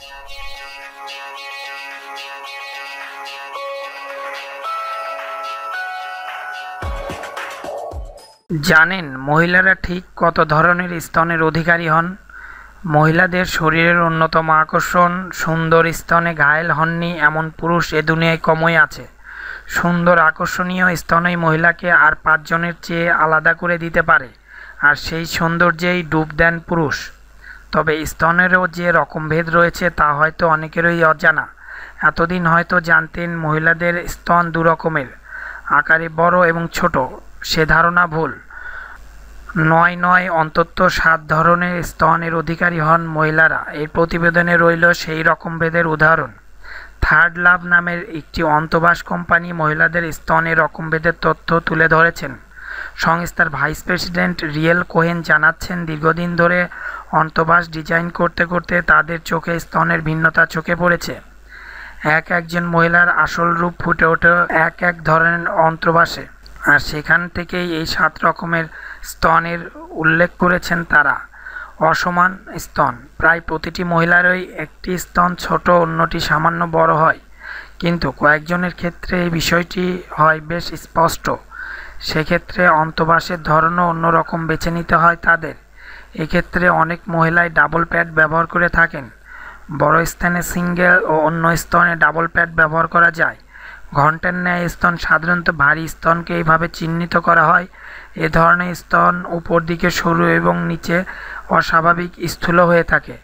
জানেন মহিলারা ঠিক কত ধরনের স্তনের অধিকারী হন মহিলাদের শরীরের অন্যতম আকর্ষণ সুন্দর স্তনে ঘায়েল হননি এমন পুরুষ এ দুনিয়ায় কমই আছে সুন্দর আকর্ষণীয় স্তনেই মহিলাকে আর পাঁচজনের চেয়ে আলাদা করে দিতে পারে আর সেই সৌন্দর্যেই ডুব দেন পুরুষ তবে স্তনেরও যে রকমভেদ রয়েছে তা হয়তো অনেকেরই অজানা এতদিন হয়তো জানতেন মহিলাদের স্তন দুরকমের আকারে বড় এবং ছোট সে ধারণা ভুল নয় নয় অন্তত সাত ধরনের স্তনের অধিকারী হন মহিলারা এই প্রতিবেদনে রইল সেই রকম ভেদের উদাহরণ থার্ড লাভ নামের একটি অন্তবাস কোম্পানি মহিলাদের স্তনে রকমভেদের তথ্য তুলে ধরেছেন সংস্থার ভাইস প্রেসিডেন্ট রিয়েল কোহেন জানাচ্ছেন দীর্ঘদিন ধরে অন্তবাস ডিজাইন করতে করতে তাদের চোখে স্তনের ভিন্নতা চোখে পড়েছে এক একজন মহিলার আসল রূপ ফুটে ওঠে এক এক ধরনের অন্তবাসে আর সেখান থেকেই এই সাত রকমের স্তনের উল্লেখ করেছেন তারা অসমান স্তন প্রায় প্রতিটি মহিলারই একটি স্তন ছোট অন্যটি সামান্য বড় হয় কিন্তু কয়েকজনের ক্ষেত্রে এই বিষয়টি হয় বেশ স্পষ্ট সেক্ষেত্রে অন্তবাসের ধরনও অন্যরকম বেছে নিতে হয় তাদের এক্ষেত্রে অনেক মহিলাই ডাবল প্যাড ব্যবহার করে থাকেন বড় স্থানে সিঙ্গেল ও অন্য স্তনে ডাবল প্যাড ব্যবহার করা যায় ঘন্টার ন্যায় স্তন সাধারণত ভারী স্তনকে এইভাবে চিহ্নিত করা হয় এ ধরনের স্তন উপর দিকে সরু এবং নিচে অস্বাভাবিক স্থূল হয়ে থাকে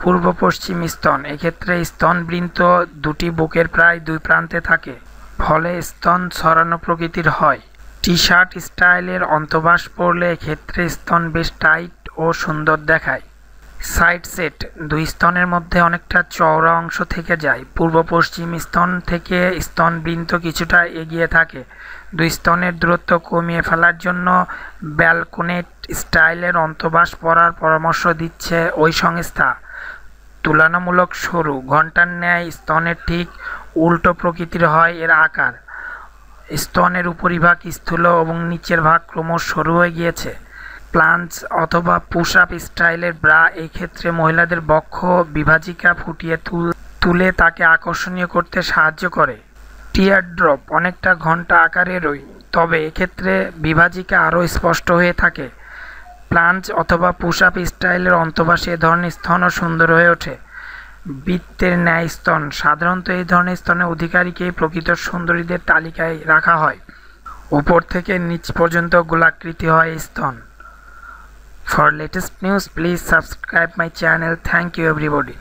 পূর্ব পশ্চিম স্তন এক্ষেত্রে স্তনবৃন্ত দুটি বুকের প্রায় দুই প্রান্তে থাকে ফলে স্তন ছড়ানো প্রকৃতির হয় টি শার্ট স্টাইলের অন্তবাস পড়লে ক্ষেত্রে স্তন বেশ টাইট ও সুন্দর দেখায় সাইড সেট দুই স্তনের মধ্যে অনেকটা চওড়া অংশ থেকে যায় পূর্ব পশ্চিম স্তন থেকে স্তন বৃন্ত কিছুটা এগিয়ে থাকে দুই স্তনের দূরত্ব কমিয়ে ফেলার জন্য ব্যালকোনেট স্টাইলের অন্তবাস পরার পরামর্শ দিচ্ছে ওই সংস্থা তুলনামূলক সরু ঘন্টার ন্যায় স্তনের ঠিক উল্টো প্রকৃতির হয় এর আকার স্তনের উপরিভাগ স্থূল এবং নিচের ভাগ ক্রমশ সরু হয়ে গিয়েছে প্লাঞ্চ অথবা পুশ আপ স্টাইলের ব্রা এই ক্ষেত্রে মহিলাদের বক্ষ বিভাজিকা ফুটিয়ে তুলে তাকে আকর্ষণীয় করতে সাহায্য করে টিয়ার ড্রপ অনেকটা ঘন্টা রই তবে এক্ষেত্রে বিভাজিকা আরও স্পষ্ট হয়ে থাকে প্লাঞ্চ অথবা পুশ আপ স্টাইলের অন্তবাসে এ ধরনের স্তনও সুন্দর হয়ে ওঠে বৃত্তের ন্যায় স্তন সাধারণত এই ধরনের স্তনে অধিকারীকেই প্রকৃত সুন্দরীদের তালিকায় রাখা হয় উপর থেকে নিচ পর্যন্ত গোলাকৃতি হয় স্তন For latest news, please subscribe my channel. Thank you everybody.